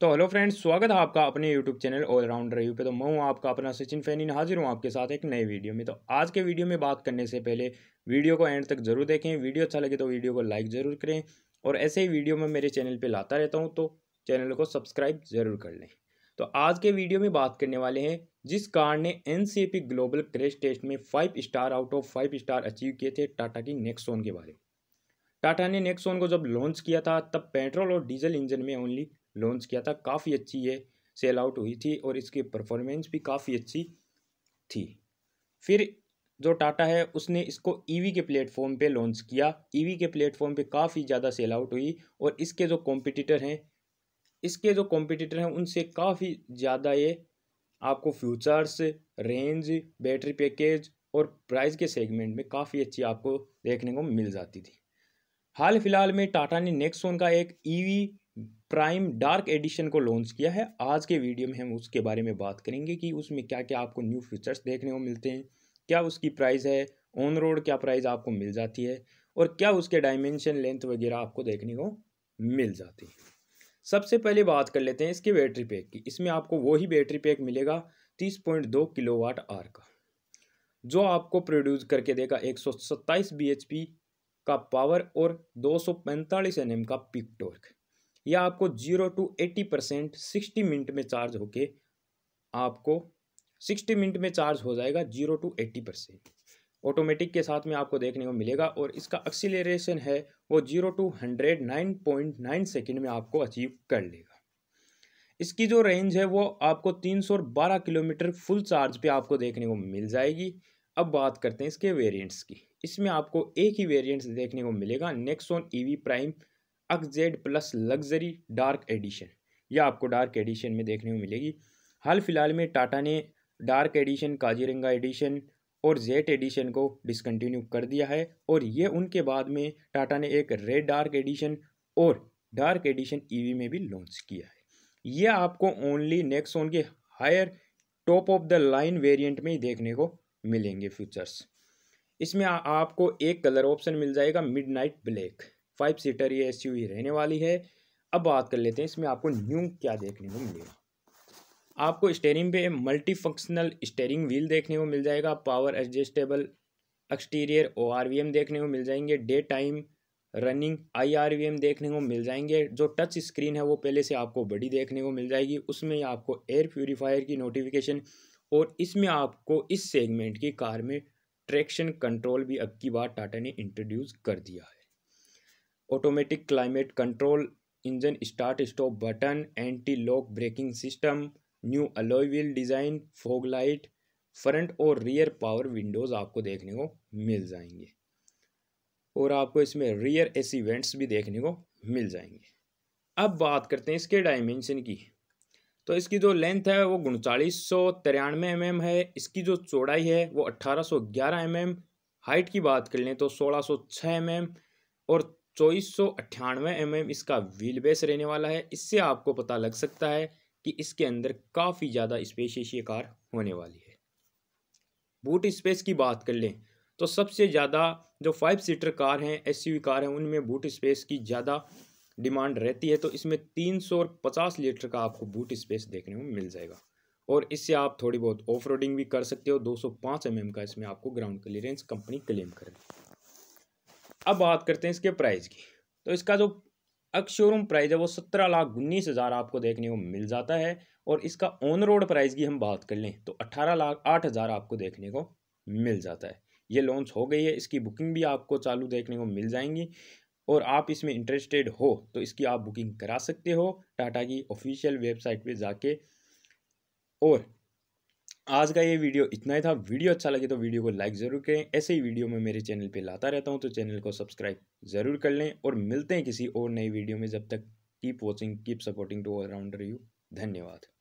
तो hello friends स्वागत है आपका अपने यूट्यूब चैनल ऑलराउंड रिव्यू पे तो मैं हूँ आपका अपना सचिन फैनिन हाजिर हूँ आपके साथ एक नए वीडियो में तो आज के वीडियो में बात करने से पहले वीडियो को एंड तक जरूर देखें वीडियो अच्छा लगे तो वीडियो को लाइक ज़रूर करें और ऐसे ही वीडियो मैं मेरे चैनल पर लाता रहता हूँ तो चैनल को सब्सक्राइब ज़रूर कर लें तो आज के वीडियो में बात करने वाले हैं जिस कार ने एन ग्लोबल क्रेश टेस्ट में five star out of five star achieve किए थे टाटा की नेक्सोन के बारे में टाटा ने नेक्सोन को जब लॉन्च किया था तब पेट्रोल और डीजल इंजन में ओनली लॉन्च किया था काफ़ी अच्छी ये सेल आउट हुई थी और इसकी परफॉर्मेंस भी काफ़ी अच्छी थी फिर जो टाटा है उसने इसको ईवी के प्लेटफॉर्म पे लॉन्च किया ईवी के प्लेटफॉर्म पे काफ़ी ज़्यादा सेल आउट हुई और इसके जो कॉम्पिटिटर हैं इसके जो कॉम्पिटिटर हैं उनसे काफ़ी ज़्यादा ये आपको फ्यूचर्स रेंज बैटरी पैकेज और प्राइस के सेगमेंट में काफ़ी अच्छी आपको देखने को मिल जाती थी हाल फिलहाल में टाटा ने नेक्सोन का एक ईवी प्राइम डार्क एडिशन को लॉन्च किया है आज के वीडियो में हम उसके बारे में बात करेंगे कि उसमें क्या क्या आपको न्यू फीचर्स देखने को मिलते हैं क्या उसकी प्राइस है ऑन रोड क्या प्राइस आपको मिल जाती है और क्या उसके डायमेंशन लेंथ वगैरह आपको देखने को मिल जाती है सबसे पहले बात कर लेते हैं इसके बैटरी पैक की इसमें आपको वही बैटरी पैक मिलेगा तीस पॉइंट दो किलो वाट आर का जो आपको प्रोड्यूस करके देगा एक सौ सत्ताईस बी एच पी का पावर और दो सौ पैंतालीस एन एम का पिक टॉर्क या आपको zero to eighty percent sixty minute में चार्ज होके आपको सिक्सटी मिनट में चार्ज हो जाएगा zero to eighty percent automatic के साथ में आपको देखने को मिलेगा और इसका एक्सीलरेशन है वो zero to hundred nine point nine second में आपको अचीव कर लेगा इसकी जो रेंज है वो आपको तीन सौ बारह किलोमीटर फुल चार्ज पे आपको देखने को मिल जाएगी अब बात करते हैं इसके वेरिएंट्स की इसमें आपको एक ही वेरिएंट्स देखने को मिलेगा Nexon E prime XZ plus luxury dark edition यह आपको डार्क एडिशन में देखने को मिलेगी हाल फिलहाल में टाटा ने डार्क एडिशन काजीरंगा एडिशन और जेट एडिशन को डिसकंटिन्यू कर दिया है और ये उनके बाद में टाटा ने एक रेड डार्क एडिशन और डार्क एडिशन ईवी में भी लॉन्च किया है यह आपको ओनली नेक्सोन के higher top of the line variant में ही देखने को मिलेंगे फ्यूचर्स इसमें आ, आपको एक कलर ऑप्शन मिल जाएगा मिडनाइट ब्लैक फाइव सीटर ये एस रहने वाली है अब बात कर लेते हैं इसमें आपको न्यू क्या देखने को मिलेगा आपको स्टेयरिंग पे मल्टी फंक्शनल स्टेयरिंग व्हील देखने को मिल जाएगा पावर एडजस्टेबल एक्सटीरियर ओ देखने को मिल जाएंगे डे टाइम रनिंग आई देखने को मिल जाएंगे जो टच स्क्रीन है वो पहले से आपको बड़ी देखने को मिल जाएगी उसमें आपको एयर प्योरीफायर की नोटिफिकेशन और इसमें आपको इस सेगमेंट की कार में ट्रैक्शन कंट्रोल भी अब की बार टाटा ने इंट्रोड्यूस कर दिया है automatic climate control engine start stop button anti lock braking system new alloy wheel design fog light front और रियर पावर विंडोज़ आपको देखने को मिल जाएंगे और आपको इसमें रियर एसी वेंट्स भी देखने को मिल जाएंगे अब बात करते हैं इसके डायमेंशन की तो इसकी जो लेंथ है वो उनचालीस सौ तिरानवे एम mm एम है इसकी जो चौड़ाई है वो अट्ठारह सौ ग्यारह एम एम हाइट की बात कर लें तो सोलह सौ छः एम एम और चौबीस सौ अट्ठानवे एम एम इसका व्हील बेस रहने वाला है इससे आपको पता लग सकता है कि इसके अंदर काफ़ी ज़्यादा स्पेशियस ये कार होने वाली है बूट स्पेस की बात कर लें तो सबसे ज़्यादा जो फाइव सीटर कार हैं एस कार हैं उनमें बूट स्पेस की ज़्यादा डिमांड रहती है तो इसमें तीन सौ पचास लीटर का आपको बूट स्पेस देखने को मिल जाएगा और इससे आप थोड़ी बहुत ऑफ भी कर सकते हो दो सौ पाँच mm का इसमें आपको ग्राउंड क्लियरेंस कंपनी क्लेम कर रही है अब बात करते हैं इसके प्राइस की तो इसका जो अक्स शोरूम प्राइस है वो सत्रह लाख उन्नीस हज़ार आपको देखने को मिल जाता है और इसका ऑन रोड प्राइस की हम बात कर लें तो अट्ठारह लाख आठ हज़ार आपको देखने को मिल जाता है ये लॉन्च हो गई है इसकी बुकिंग भी आपको चालू देखने को मिल जाएंगी और आप इसमें इंटरेस्टेड हो तो इसकी आप बुकिंग करा सकते हो टाटा की ऑफिशियल वेबसाइट पर जाके और आज का ये वीडियो इतना ही था वीडियो अच्छा लगे तो वीडियो को लाइक ज़रूर करें ऐसे ही वीडियो मैं मेरे चैनल पे लाता रहता हूँ तो चैनल को सब्सक्राइब ज़रूर कर लें और मिलते हैं किसी और नई वीडियो में जब तक keep watching keep supporting to all rounder you धन्यवाद